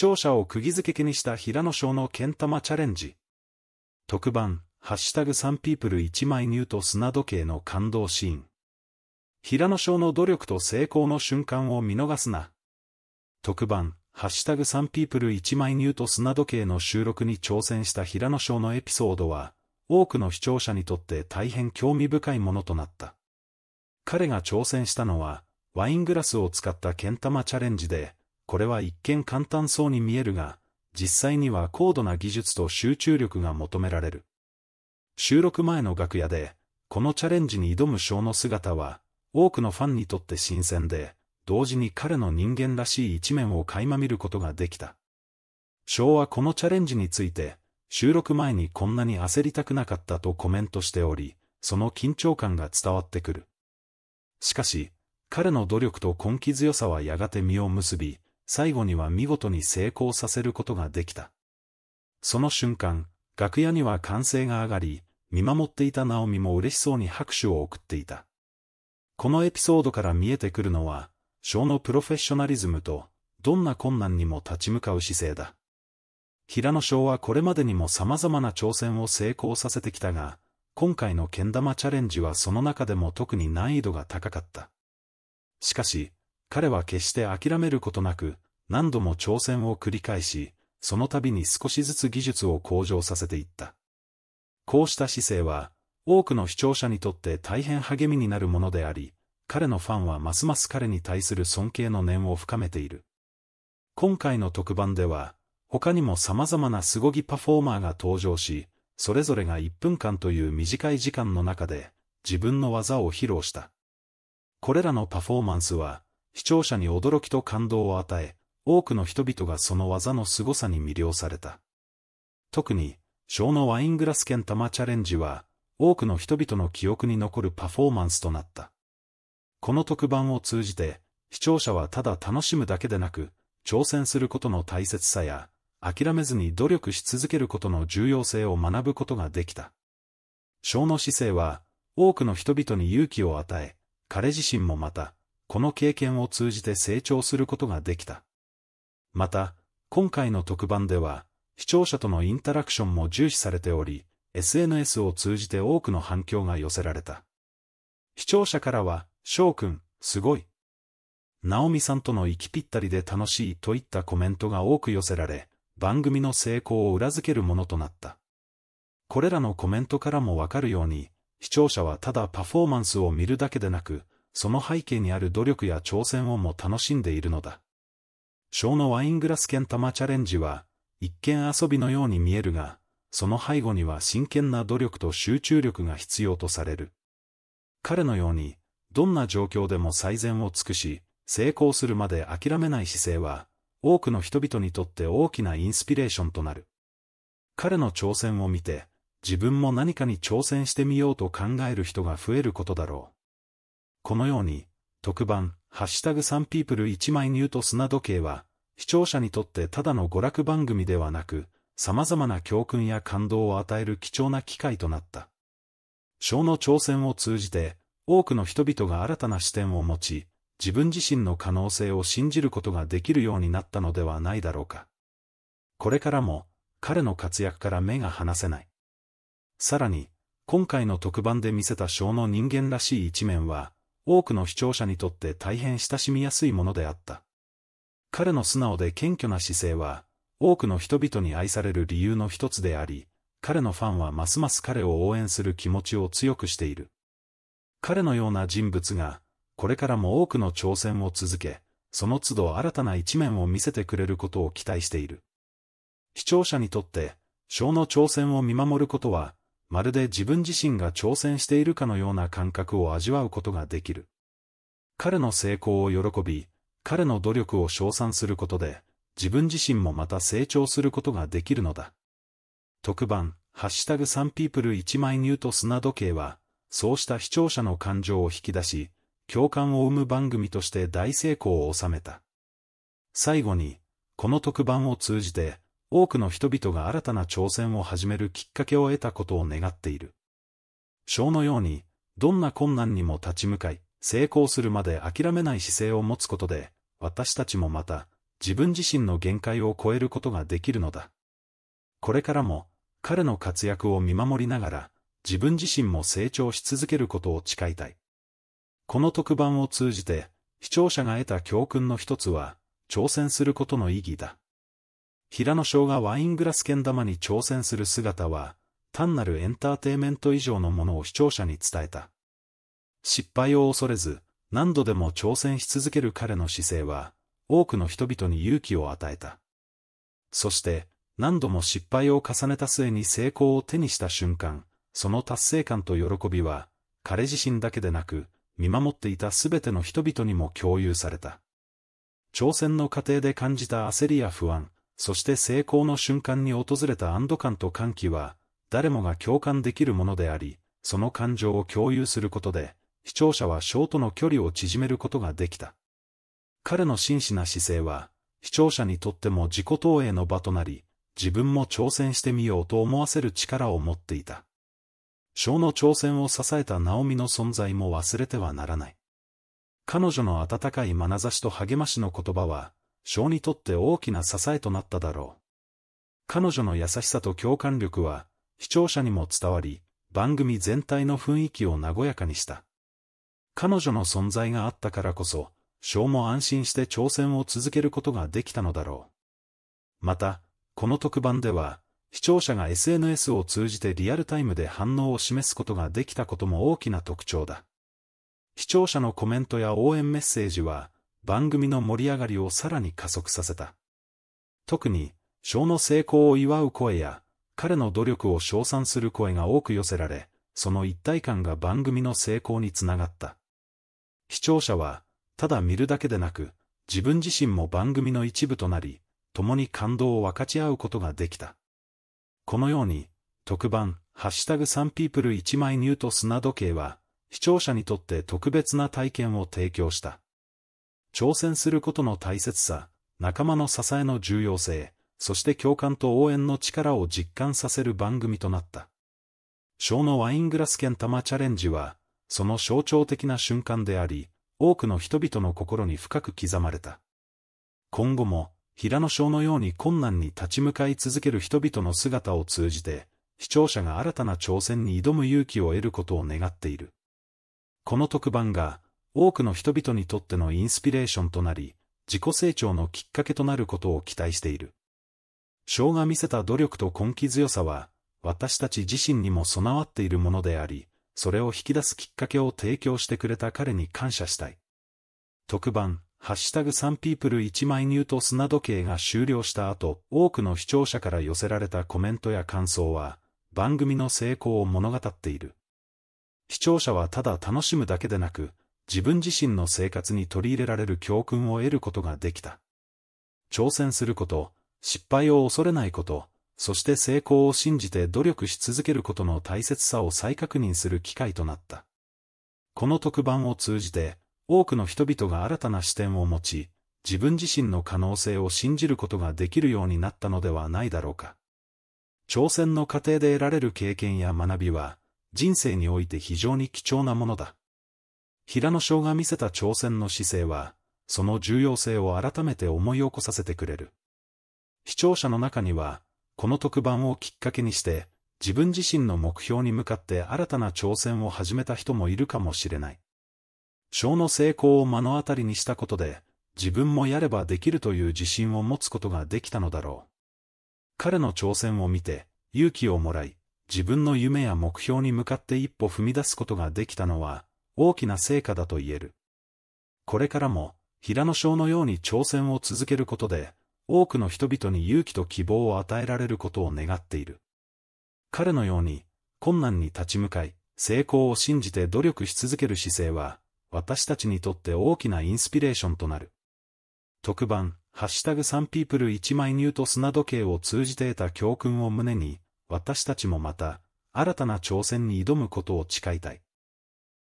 聴者を釘付けにした平野翔のけん玉チャレンジ。特番、ハッシュタグサンピープル1枚ニュート砂時計の感動シーン。平野翔の努力と成功の瞬間を見逃すな。特番、ハッシュタグサンピープル1枚ニュート砂時計の収録に挑戦した平野翔のエピソードは、多くの視聴者にとって大変興味深いものとなった。彼が挑戦したのは、ワイングラスを使ったけん玉チャレンジで、これは一見簡単そうに見えるが、実際には高度な技術と集中力が求められる。収録前の楽屋で、このチャレンジに挑むショーの姿は、多くのファンにとって新鮮で、同時に彼の人間らしい一面を垣間見ることができた。ショーはこのチャレンジについて、収録前にこんなに焦りたくなかったとコメントしており、その緊張感が伝わってくる。しかし、彼の努力と根気強さはやがて実を結び、最後には見事に成功させることができた。その瞬間、楽屋には歓声が上がり、見守っていたナオミも嬉しそうに拍手を送っていた。このエピソードから見えてくるのは、小のプロフェッショナリズムと、どんな困難にも立ち向かう姿勢だ。平野翔はこれまでにも様々な挑戦を成功させてきたが、今回のけん玉チャレンジはその中でも特に難易度が高かった。しかし、彼は決して諦めることなく、何度も挑戦を繰り返し、その度に少しずつ技術を向上させていった。こうした姿勢は、多くの視聴者にとって大変励みになるものであり、彼のファンはますます彼に対する尊敬の念を深めている。今回の特番では、他にも様々な凄ぎパフォーマーが登場し、それぞれが1分間という短い時間の中で、自分の技を披露した。これらのパフォーマンスは、視聴者に驚きと感動を与え、多くの人々がその技の凄さに魅了された。特に、小のワイングラス剣玉チャレンジは、多くの人々の記憶に残るパフォーマンスとなった。この特番を通じて、視聴者はただ楽しむだけでなく、挑戦することの大切さや、諦めずに努力し続けることの重要性を学ぶことができた。小の姿勢は、多くの人々に勇気を与え、彼自身もまた、この経験を通じて成長することができた。また、今回の特番では、視聴者とのインタラクションも重視されており、SNS を通じて多くの反響が寄せられた。視聴者からは、翔くん、すごい。ナオミさんとの息ぴったりで楽しいといったコメントが多く寄せられ、番組の成功を裏付けるものとなった。これらのコメントからもわかるように、視聴者はただパフォーマンスを見るだけでなく、その背景にある努力や挑戦をも楽しんでいるのだ。小のワイングラス剣玉チャレンジは、一見遊びのように見えるが、その背後には真剣な努力と集中力が必要とされる。彼のように、どんな状況でも最善を尽くし、成功するまで諦めない姿勢は、多くの人々にとって大きなインスピレーションとなる。彼の挑戦を見て、自分も何かに挑戦してみようと考える人が増えることだろう。このように、特番、ハッシュタグサンピープル1枚ニュート砂時計は、視聴者にとってただの娯楽番組ではなく、様々な教訓や感動を与える貴重な機会となった。小の挑戦を通じて、多くの人々が新たな視点を持ち、自分自身の可能性を信じることができるようになったのではないだろうか。これからも、彼の活躍から目が離せない。さらに、今回の特番で見せた小の人間らしい一面は、多くの視聴者にとって大変親しみやすいものであった。彼の素直で謙虚な姿勢は、多くの人々に愛される理由の一つであり、彼のファンはますます彼を応援する気持ちを強くしている。彼のような人物が、これからも多くの挑戦を続け、その都度新たな一面を見せてくれることを期待している。視聴者にとって、小の挑戦を見守ることは、まるで自分自身が挑戦しているかのような感覚を味わうことができる。彼の成功を喜び、彼の努力を称賛することで、自分自身もまた成長することができるのだ。特番、ハッシュタグサンピープル1枚ニュート砂時計は、そうした視聴者の感情を引き出し、共感を生む番組として大成功を収めた。最後に、この特番を通じて、多くの人々が新たな挑戦を始めるきっかけを得たことを願っている。章のように、どんな困難にも立ち向かい、成功するまで諦めない姿勢を持つことで、私たちもまた、自分自身の限界を超えることができるのだ。これからも、彼の活躍を見守りながら、自分自身も成長し続けることを誓いたい。この特番を通じて、視聴者が得た教訓の一つは、挑戦することの意義だ。平野翔がワイングラス剣玉に挑戦する姿は、単なるエンターテイメント以上のものを視聴者に伝えた。失敗を恐れず、何度でも挑戦し続ける彼の姿勢は、多くの人々に勇気を与えた。そして、何度も失敗を重ねた末に成功を手にした瞬間、その達成感と喜びは、彼自身だけでなく、見守っていた全ての人々にも共有された。挑戦の過程で感じた焦りや不安、そして成功の瞬間に訪れた安堵感と歓喜は、誰もが共感できるものであり、その感情を共有することで、視聴者はシとの距離を縮めることができた。彼の真摯な姿勢は、視聴者にとっても自己投影の場となり、自分も挑戦してみようと思わせる力を持っていた。小の挑戦を支えたナオミの存在も忘れてはならない。彼女の温かい眼差しと励ましの言葉は、シにとって大きな支えとなっただろう。彼女の優しさと共感力は、視聴者にも伝わり、番組全体の雰囲気を和やかにした。彼女の存在があったからこそ、シも安心して挑戦を続けることができたのだろう。また、この特番では、視聴者が SNS を通じてリアルタイムで反応を示すことができたことも大きな特徴だ。視聴者のコメントや応援メッセージは、番組の盛り上がりをさらに加速させた。特に、賞の成功を祝う声や、彼の努力を称賛する声が多く寄せられ、その一体感が番組の成功につながった。視聴者は、ただ見るだけでなく、自分自身も番組の一部となり、共に感動を分かち合うことができた。このように、特番、ハッシュタグサンピープル1枚ニュート砂時計は、視聴者にとって特別な体験を提供した。挑戦することの大切さ、仲間の支えの重要性、そして共感と応援の力を実感させる番組となった。ショーのワイングラス剣玉チャレンジは、その象徴的な瞬間であり、多くの人々の心に深く刻まれた。今後も、平野翔のように困難に立ち向かい続ける人々の姿を通じて、視聴者が新たな挑戦に挑む勇気を得ることを願っている。この特番が、多くの人々にとってのインスピレーションとなり、自己成長のきっかけとなることを期待している。章が見せた努力と根気強さは、私たち自身にも備わっているものであり、それを引き出すきっかけを提供してくれた彼に感謝したい。特番、ハッシュタグサンピープル1枚ニュート砂時計が終了した後、多くの視聴者から寄せられたコメントや感想は、番組の成功を物語っている。視聴者はただ楽しむだけでなく、自分自身の生活に取り入れられる教訓を得ることができた。挑戦すること、失敗を恐れないこと、そして成功を信じて努力し続けることの大切さを再確認する機会となった。この特番を通じて、多くの人々が新たな視点を持ち、自分自身の可能性を信じることができるようになったのではないだろうか。挑戦の過程で得られる経験や学びは、人生において非常に貴重なものだ。平野翔が見せた挑戦の姿勢は、その重要性を改めて思い起こさせてくれる。視聴者の中には、この特番をきっかけにして、自分自身の目標に向かって新たな挑戦を始めた人もいるかもしれない。賞の成功を目の当たりにしたことで、自分もやればできるという自信を持つことができたのだろう。彼の挑戦を見て、勇気をもらい、自分の夢や目標に向かって一歩踏み出すことができたのは、大きな成果だと言える。これからも、平野翔のように挑戦を続けることで、多くの人々に勇気と希望を与えられることを願っている。彼のように、困難に立ち向かい、成功を信じて努力し続ける姿勢は、私たちにとって大きなインスピレーションとなる。特番、ハッシュタグサンピープル1枚ニュート砂時計を通じて得た教訓を胸に、私たちもまた、新たな挑戦に挑むことを誓いたい。